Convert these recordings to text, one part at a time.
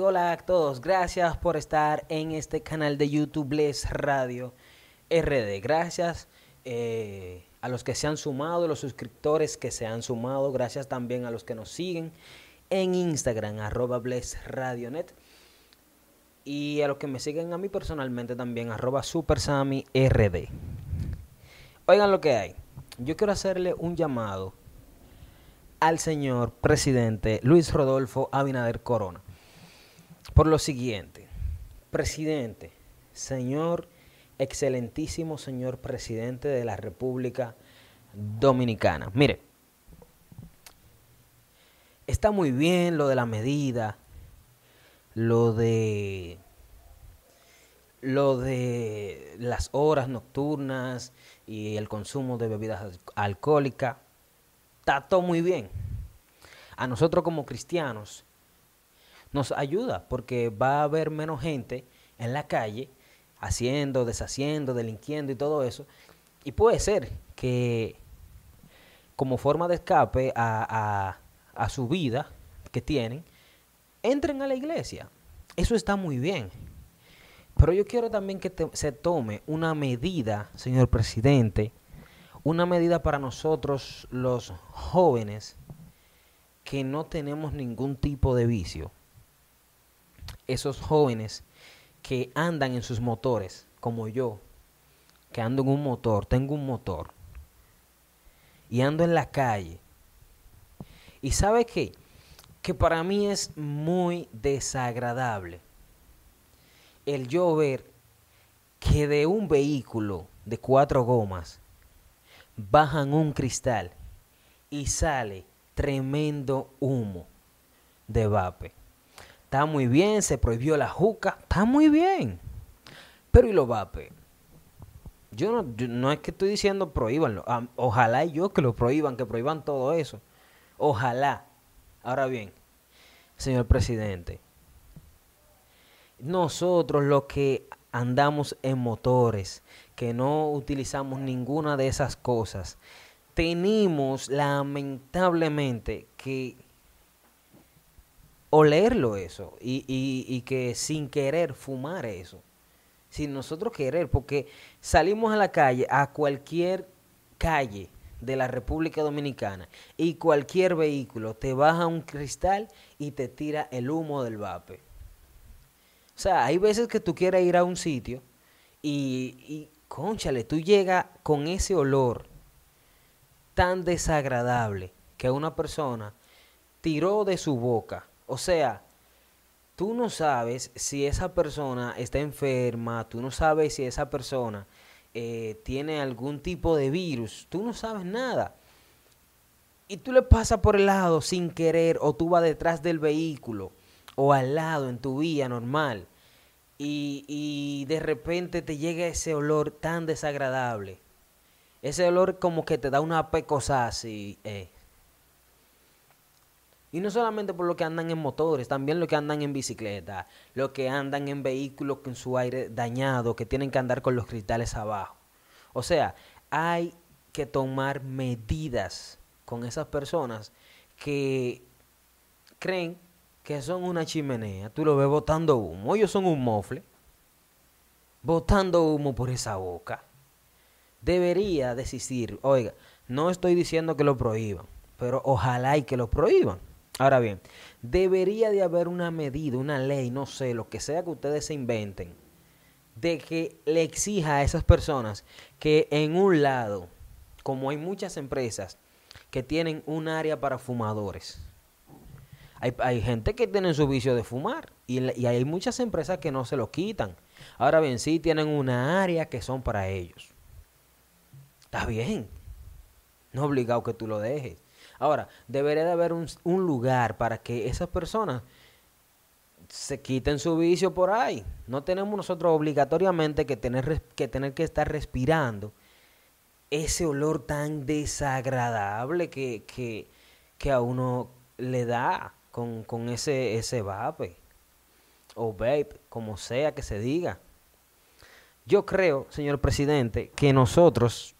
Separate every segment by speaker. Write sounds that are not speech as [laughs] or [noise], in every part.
Speaker 1: hola a todos. Gracias por estar en este canal de YouTube Bless Radio RD. Gracias eh, a los que se han sumado, los suscriptores que se han sumado. Gracias también a los que nos siguen en Instagram, arroba Net Y a los que me siguen a mí personalmente también, arroba RD Oigan lo que hay. Yo quiero hacerle un llamado al señor presidente Luis Rodolfo Abinader Corona por lo siguiente. Presidente, señor, excelentísimo señor presidente de la República Dominicana. Mire, está muy bien lo de la medida, lo de lo de las horas nocturnas y el consumo de bebidas alcohólicas, está todo muy bien. A nosotros como cristianos nos ayuda porque va a haber menos gente en la calle haciendo, deshaciendo, delinquiendo y todo eso. Y puede ser que como forma de escape a, su vida que tienen, entren a la iglesia. Eso está muy bien. Pero yo quiero también que se tome una medida, señor presidente, una medida para nosotros los jóvenes que no tenemos ningún tipo de vicio esos jóvenes que andan en sus motores, como yo, que ando en un motor, tengo un motor, y ando en la calle. Y sabe qué? Que para mí es muy desagradable el yo ver que de un vehículo de cuatro gomas bajan un cristal y sale tremendo humo de vape. Está muy bien, se prohibió la juca, está muy bien. Pero ¿y lo vape? Yo no, yo no es que estoy diciendo prohíbanlo. Ah, ojalá yo que lo prohíban, que prohíban todo eso. Ojalá. Ahora bien, señor presidente, nosotros los que andamos en motores, que no utilizamos ninguna de esas cosas, tenemos lamentablemente que leerlo eso y, que sin querer fumar eso, sin nosotros querer, porque salimos a la calle, a cualquier calle de la República Dominicana y cualquier vehículo te baja un cristal y te tira el humo del vape. O sea, hay veces que tú quieres ir a un sitio y, y conchale, tú llegas con ese olor tan desagradable que una persona tiró de su boca o sea, tú no sabes si esa persona está enferma, tú no sabes si esa persona eh, tiene algún tipo de virus, tú no sabes nada. Y tú le pasas por el lado sin querer o tú vas detrás del vehículo o al lado en tu vía normal y, de repente te llega ese olor tan desagradable. Ese olor como que te da una pecosa así. Eh. Y no solamente por lo que andan en motores, también los que andan en bicicleta, los que andan en vehículos con su aire dañado, que tienen que andar con los cristales abajo. O sea, hay que tomar medidas con esas personas que creen que son una chimenea. Tú lo ves botando humo. Ellos son un mofle. Botando humo por esa boca. Debería decir Oiga, no estoy diciendo que lo prohíban, pero ojalá y que lo prohíban. Ahora bien, debería de haber una medida, una ley, no sé, lo que sea que ustedes se inventen, de que le exija a esas personas que en un lado, como hay muchas empresas que tienen un área para fumadores, hay, gente que tiene su vicio de fumar y, hay muchas empresas que no se lo quitan. Ahora bien, sí tienen una área que son para ellos. Está bien. No obligado que tú lo dejes. Ahora, debería de haber un, lugar para que esas personas se quiten su vicio por ahí. No tenemos nosotros obligatoriamente que tener que, tener que estar respirando ese olor tan desagradable que, que, a uno le da con, ese, ese vape o vape, como sea que se diga. Yo creo, señor presidente, que nosotros,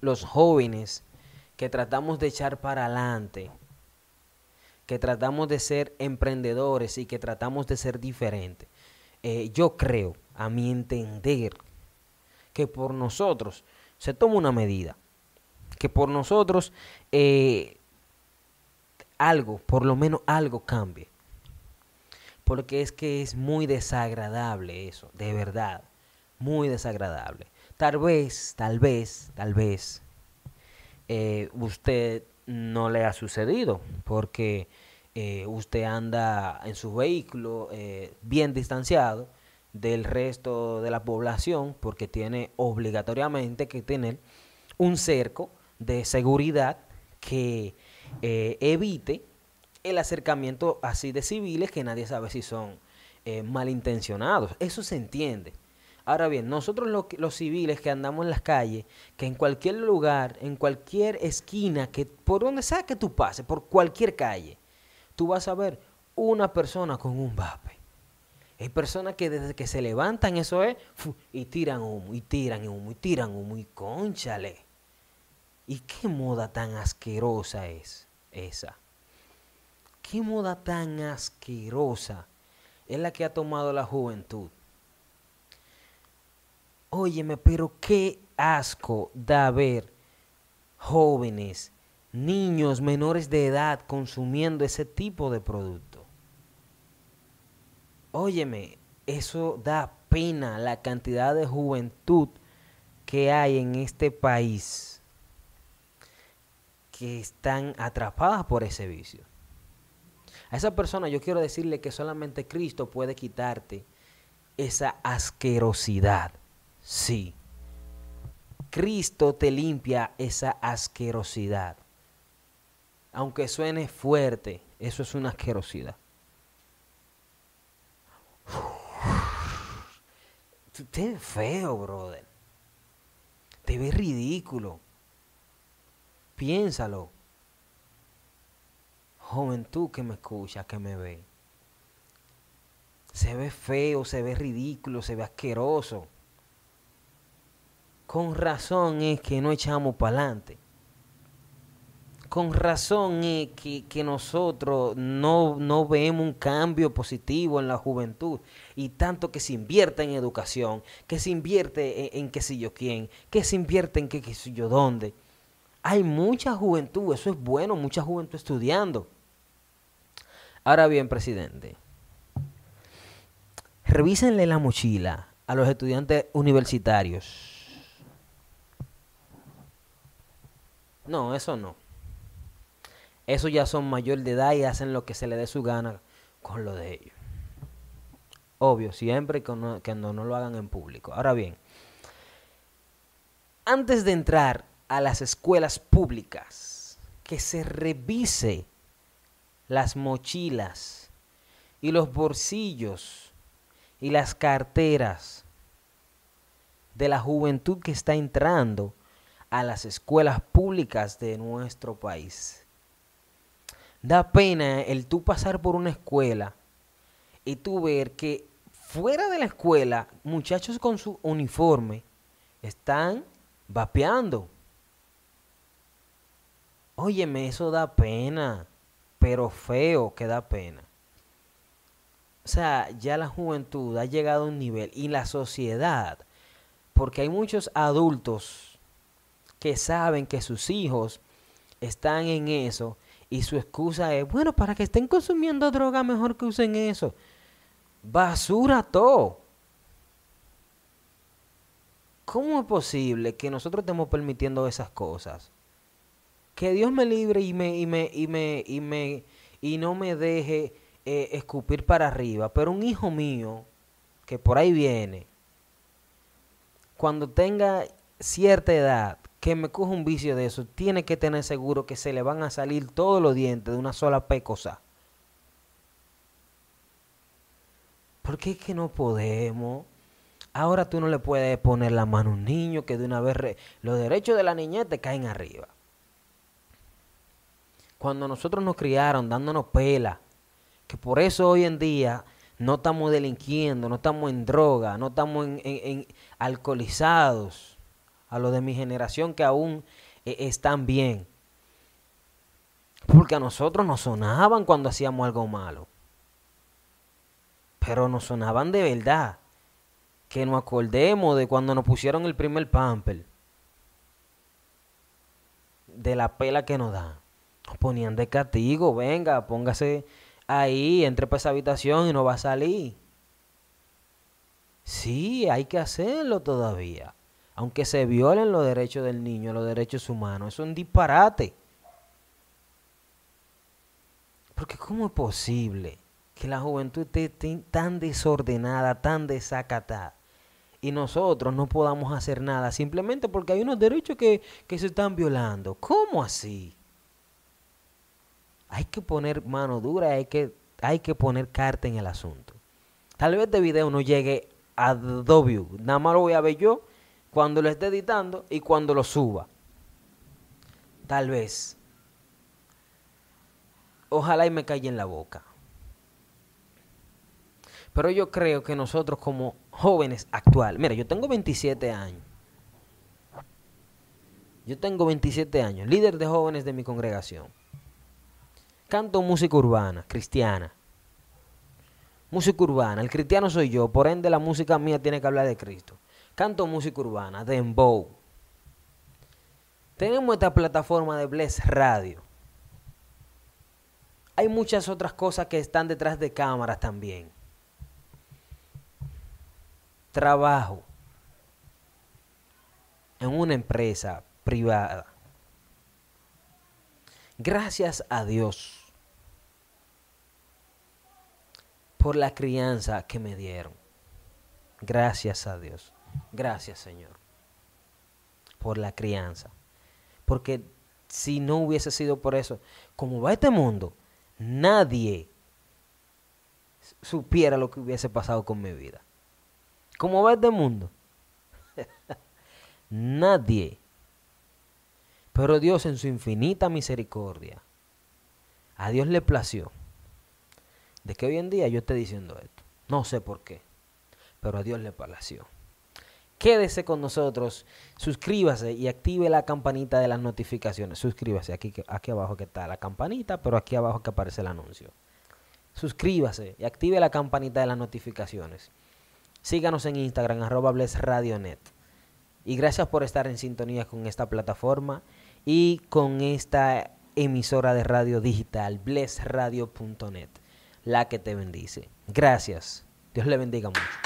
Speaker 1: los jóvenes, que tratamos de echar para adelante, que tratamos de ser emprendedores y que tratamos de ser diferentes. Eh, yo creo, a mi entender, que por nosotros se toma una medida, que por nosotros eh, algo, por lo menos algo cambie. Porque es que es muy desagradable eso, de verdad, muy desagradable. Tal vez, tal vez, tal vez, eh, usted no le ha sucedido, porque eh, usted anda en su vehículo eh, bien distanciado del resto de la población, porque tiene obligatoriamente que tener un cerco de seguridad que evite el acercamiento así de civiles que nadie sabe si son malintencionados. Eso se entiende. Ahora bien, nosotros los civiles que andamos en las calles, que en cualquier lugar, en cualquier esquina, que por donde sea que tú pases, por cualquier calle, tú vas a ver una persona con un vape. Hay personas que desde que se levantan, eso es, y tiran humo, y tiran humo, y tiran humo, y conchale. ¿Y qué moda tan asquerosa es esa? ¿Qué moda tan asquerosa es la que ha tomado la juventud? Óyeme, pero qué asco da ver jóvenes, niños menores de edad consumiendo ese tipo de producto. Óyeme, eso da pena la cantidad de juventud que hay en este país que están atrapadas por ese vicio. A esa persona yo quiero decirle que solamente Cristo puede quitarte esa asquerosidad. Sí. Cristo te limpia esa asquerosidad. Aunque suene fuerte, eso es una asquerosidad. Tú te ves feo, brother. Te ves ridículo. Piénsalo. Joven, tú que me escuchas, que me ve. Se ve feo, se ve ridículo, se ve asqueroso. Con razón es que no echamos para adelante. Con razón es que, nosotros no, vemos un cambio positivo en la juventud. Y tanto que se invierte en educación, que se invierte en, que qué sé yo quién, que se invierte en qué sé yo dónde. Hay mucha juventud, eso es bueno, mucha juventud estudiando. Ahora bien, presidente, revísenle la mochila a los estudiantes universitarios No, eso no. Eso ya son mayor de edad y hacen lo que se le dé su gana con lo de ellos. Obvio, siempre que no, no lo hagan en público. Ahora bien, antes de entrar a las escuelas públicas, que se revise las mochilas y los bolsillos y las carteras de la juventud que está entrando a las escuelas de nuestro país. Da pena el tú pasar por una escuela y tú ver que fuera de la escuela muchachos con su uniforme están vapeando. Óyeme, eso da pena, pero feo que da pena. O sea, ya la juventud ha llegado a un nivel y la sociedad, porque hay muchos adultos que saben que sus hijos están en eso y su excusa es, bueno, para que estén consumiendo droga, mejor que usen eso. Basura todo. ¿Cómo es posible que nosotros estemos permitiendo esas cosas? Que Dios me libre y me, y me, y me, y me, y no me deje eh, escupir para arriba. Pero un hijo mío, que por ahí viene, cuando tenga cierta edad, que me coge un vicio de eso, tiene que tener seguro que se le van a salir todos los dientes de una sola pecosa. Porque es que no podemos. Ahora tú no le puedes poner la mano a un niño que de una vez los derechos de la niñez te caen arriba. Cuando nosotros nos criaron dándonos pela, que por eso hoy en día no estamos delinquiendo, no estamos en droga, no estamos en, en alcoholizados a los de mi generación que aún eh, están bien. Porque a nosotros nos sonaban cuando hacíamos algo malo. Pero nos sonaban de verdad. Que nos acordemos de cuando nos pusieron el primer pamper. De la pela que nos dan. Nos ponían de castigo. Venga, póngase ahí, entre para esa habitación y no va a salir. Sí, hay que hacerlo todavía aunque se violen los derechos del niño, los derechos humanos. es un disparate. Porque ¿cómo es posible que la juventud esté tan desordenada, tan desacatada? Y nosotros no podamos hacer nada simplemente porque hay unos derechos que, se están violando. ¿Cómo así? Hay que poner mano dura, hay que, hay que poner carta en el asunto. Tal vez este video no llegue a W. Nada más lo voy a ver yo cuando lo esté editando y cuando lo suba. Tal vez. Ojalá y me calle en la boca. Pero yo creo que nosotros como jóvenes actual, mira, yo tengo 27 años. Yo tengo 27 años, líder de jóvenes de mi congregación. Canto música urbana, cristiana. Música urbana, el cristiano soy yo, por ende la música mía tiene que hablar de Cristo canto música urbana, Dembow. Tenemos esta plataforma de Bless Radio. Hay muchas otras cosas que están detrás de cámaras también. Trabajo en una empresa privada. Gracias a Dios por la crianza que me dieron. Gracias a Dios. Gracias, Señor, por la crianza. Porque si no hubiese sido por eso, como va este mundo, nadie supiera lo que hubiese pasado con mi vida. Como va este mundo, [laughs] nadie. Pero Dios en su infinita misericordia, a Dios le plació de que hoy en día yo esté diciendo esto. No sé por qué, pero a Dios le plació. Quédese con nosotros, suscríbase y active la campanita de las notificaciones. Suscríbase, aquí, aquí abajo que está la campanita, pero aquí abajo que aparece el anuncio. Suscríbase y active la campanita de las notificaciones. Síganos en Instagram, arroba blessradionet. Y gracias por estar en sintonía con esta plataforma y con esta emisora de radio digital, Blesradio.net, la que te bendice. Gracias. Dios le bendiga mucho.